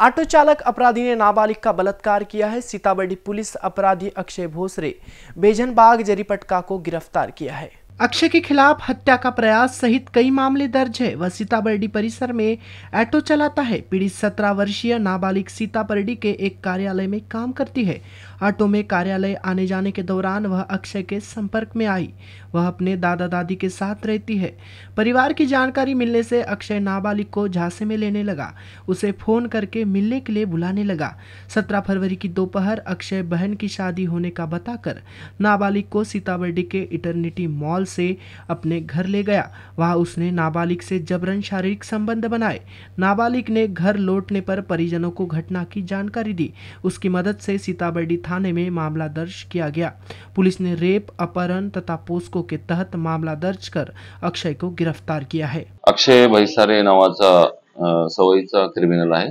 auto चालक अपराधी ने नाबालिग का बलात्कार किया है सीतामढ़ी पुलिस अपराधी अक्षय भोसरे बेजनबाग जरीपटका को गिरफ्तार किया है अक्षय के खिलाफ हत्या का प्रयास सहित कई मामले दर्ज है वह सीताबर्डी परिसर में ऑटो चलाता है पीड़ित सत्रह वर्षीय नाबालिग सीताबर्डी के एक कार्यालय में काम करती है ऑटो में कार्यालय आने जाने के दौरान वह अक्षय के संपर्क में आई वह अपने दादा दादी के साथ रहती है परिवार की जानकारी मिलने से अक्षय नाबालिग को झांसे में लेने लगा उसे फोन करके मिलने के लिए बुलाने लगा सत्रह फरवरी की दोपहर अक्षय बहन की शादी होने का बताकर नाबालिग को सीताबर्डी के इटर्निटी मॉल हॉल से अपने घर ले गया वहां उसने नाबालिग से जबरन शारीरिक संबंध बनाए नाबालिग ने घर लौटने पर परिजनों को घटना की जानकारी दी उसकी मदद से सीताबर्डी थाने में मामला दर्ज किया गया पुलिस ने रेप अपहरण तथा पोस्को के तहत मामला दर्ज कर अक्षय को गिरफ्तार किया है अक्षय भैसारे नावाचा सवयीचा क्रिमिनल आहे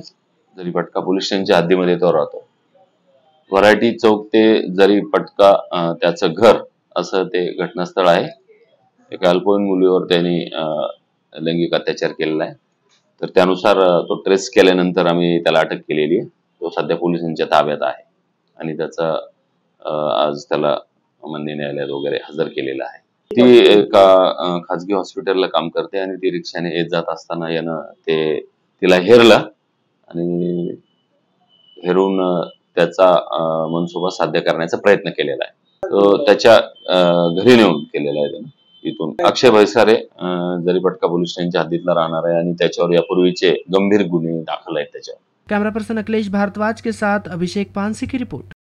जरी पटका पोलीस स्टेशनच्या हद्दीमध्ये तो राहतो व्हरायटी चौक ते जरी पटका त्याचं घर असं ते घटनास्थळ आहे एका अल्पवयीन मुलीवर त्यांनी लैंगिक अत्याचार केलेला आहे तर त्यानुसार तो ट्रेस केल्यानंतर आम्ही त्याला अटक केलेली आहे तो सध्या पोलिसांच्या ताब्यात आहे आणि त्याचा आज त्याला मान्य न्यायालयात वगैरे हजर केलेला आहे ती एका खाजगी हॉस्पिटलला काम करते आणि ती रिक्षाने येत जात असताना यानं ते तिला हेरलं आणि हेरून त्याचा मनसोबा साध्य करण्याचा प्रयत्न केलेला आहे तो त्याच्या घरी नेऊन केलेला आहे त्यानं इथून अक्षय भैसारे जरीपटका पोलीस स्टेशनच्या हद्दीतला राहणार आहे आणि त्याच्यावर यापूर्वीचे गंभीर गुन्हे दाखल आहेत त्याच्यावर कॅमेरा पर्सन अखिलेश भारद्वाज के साथ अभिषेक पानसी की रिपोर्ट